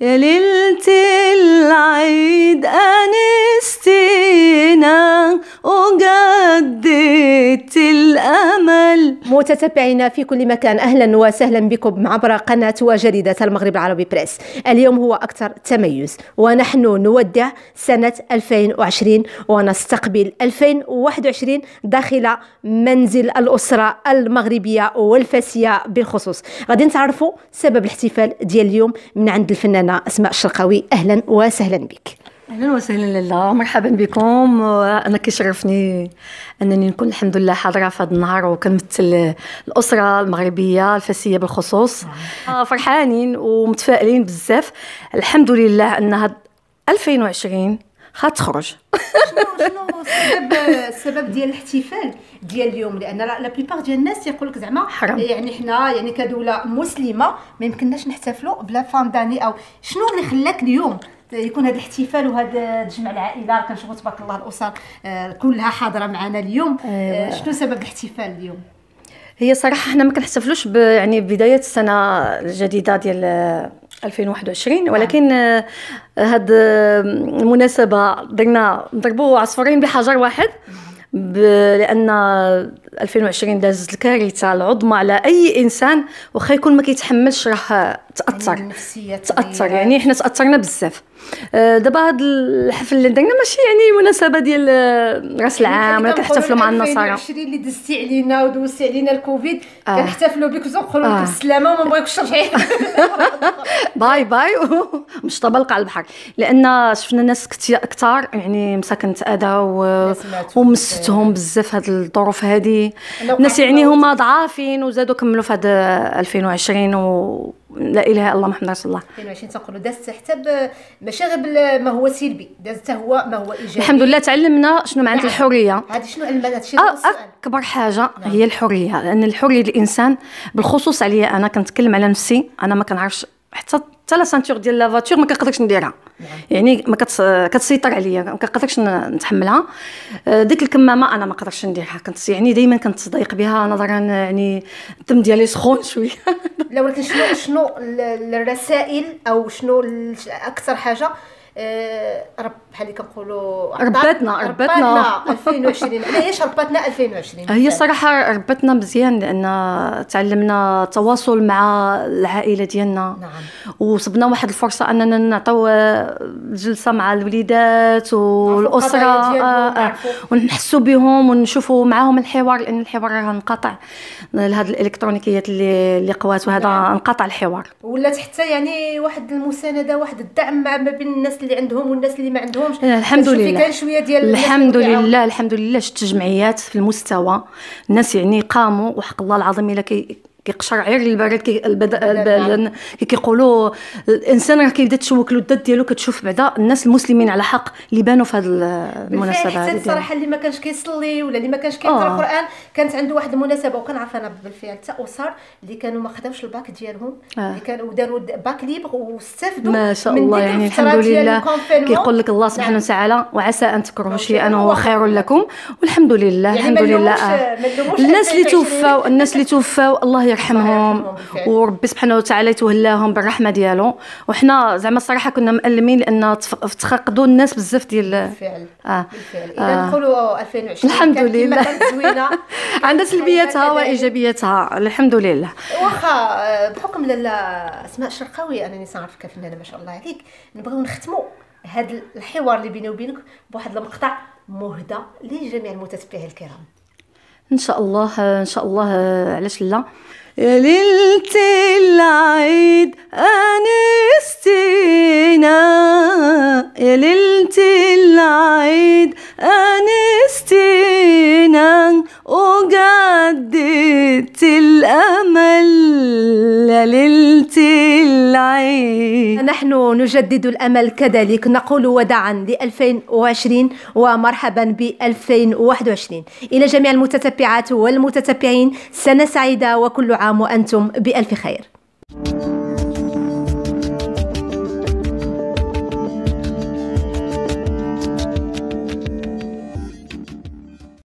يا ليلة العيد أنستينا وقدت الأمل متتبعينا في كل مكان أهلا وسهلا بكم عبر قناة وجريدة المغرب العربي بريس اليوم هو أكثر تميز ونحن نودع سنة 2020 ونستقبل 2021 داخل منزل الأسرة المغربية والفاسية بالخصوص غادي نتعرفوا سبب الاحتفال ديال اليوم من عند الفنانة أسماء الشرقاوي أهلا وسهلا بك اهلا وسهلا لالا مرحبا بكم انا كيشرفني انني نكون الحمد لله حاضره في هذا النهار وكنمثل الاسره المغربيه الفاسيه بالخصوص نعم. آه، فرحانين ومتفائلين بزاف الحمد لله ان هاد 2020 غتخرج شنو شنو السبب السبب ديال الاحتفال ديال اليوم لان لا بليبار ديال الناس يقول لك زعما يعني حنا يعني كدوله مسلمه ما يمكنناش نحتفلوا بلا فان داني او شنو اللي خلاك اليوم يكون هذا الاحتفال وهذا تجمع العائله كنشوفوا تبارك الله الاسر آه، كلها حاضره معنا اليوم آه، أيوة. شنو سبب الاحتفال اليوم هي صراحه حنا ما كنحتفلوش يعني بدايه السنه الجديده ديال 2021 آه، نعم. ولكن هاد المناسبه درنا نضربوا عصفورين بحجر واحد لان 2020 دازت الكارثه العظمى على اي انسان واخا يكون ما كيتحملش راه تاثر يعني تاثر يعني حنا تاثرنا بزاف آه، دابا هذا الحفل اللي درنا ماشي يعني مناسبه ديال راس يعني العام ولا كنحتفلوا مع النصارى 2020 اللي دزتي علينا ودوزتي علينا الكوفيد آه. كنحتفلوا بك ونقولوا لك بالسلامه آه. وما نبغيكش ترجعي باي باي مش طبلق على البحر لان شفنا ناس كثار يعني مساكن تاذوا ومستهم بزاف هاد الظروف هذه ناس يعني هما ضعافين وزادوا كملوا في هاد 2020 و لا اله الا الله محمد رسول الله 2020 تنقولوا دازت حتى ماشي غير ما هو سلبي دازت حتى هو ما هو ايجابي الحمد لله تعلمنا شنو معنات نعم. الحريه هذه شنو علمنا السؤال اكبر حاجه نعم. هي الحريه لان الحريه الانسان بالخصوص عليا انا كنتكلم على نفسي انا ما كنعرفش حتى حتى لا سانتور ديال لا فاتور ما كنقدرش نديرها نعم. يعني ما كتسيطر عليا ما كنقدرش نتحملها آه، ديك الكمامه انا ما قدرتش نديرها كنت يعني دائما كنت بها نظرا يعني الدم ديالي سخون شويه لا ولكن شنو شنو الرسائل او شنو اكثر حاجه آه، رب بحال اللي كنقولوا رباتنا رباتنا 2020 علاش رباتنا 2020 هي الصراحه رباتنا مزيان لان تعلمنا التواصل مع العائله ديالنا نعم وصبنا واحد الفرصه اننا نعطيو جلسه مع الوليدات والاسره آه, آه، ونحسوا بهم ونشوفوا معاهم الحوار لان الحوار راه انقطع لهذه الالكترونيكيات اللي اللي قوات وهذا نعم. انقطع الحوار ولات حتى يعني واحد المسانده واحد الدعم ما بين الناس اللي عندهم والناس اللي ما عندهمش الحمد لله كان شويه ديال الحمد لله الحمد لله شفت الجمعيات في المستوى الناس يعني قاموا وحق الله العظيم الا كي كيقشر غير البرد كي البدن كيقولوا الانسان راه كيبدا تشوك له الذات ديالو كتشوف بعدا الناس المسلمين على حق اللي بانوا في هذه المناسبه هذه الصراحه اللي ما كانش كيصلي ولا اللي ما كانش كيقرا آه. القران كانت عنده واحد المناسبه وكنعرف انا بالفعل حتى اسر اللي كانوا ما خداوش الباك ديالهم آه. اللي كانوا داروا باك ليبر واستفدوا ما شاء الله يعني الحمد لله كيقول لك الله نعم. سبحانه وتعالى وعسى ان تكرهوا شيئا وهو خير لكم والحمد لله يعني الحمد لله الناس اللي توفاو الناس اللي توفاو الله يرحمهم وربي سبحانه وتعالى يتولاهم بالرحمه ديالو وحنا زعما الصراحه كنا مألمين لان تفقدوا الناس بزاف ديال بالفعل اه بالفعل اذا آه. نقولوا 2020 الحمد لله زوينه عندها سلبياتها وايجابياتها الحمد لله واخا آه، بحكم لاله اسماء شرقاوي انني صنعرفك فنانه ما شاء الله عليك نبغيو نختموا هذا الحوار اللي بيني وبينك بواحد المقطع مهدى لجميع المتتبعين الكرام ان شاء الله ان شاء الله علاش لا يا ليلة العيد انستينا يا ليلة فقدت الأمل ليلة العيد نحن نجدد الأمل كذلك نقول وداعا ل 2020 ومرحبا ب 2021 إلى جميع المتتبعات والمتتبعين سنة سعيدة وكل عام وأنتم بألف خير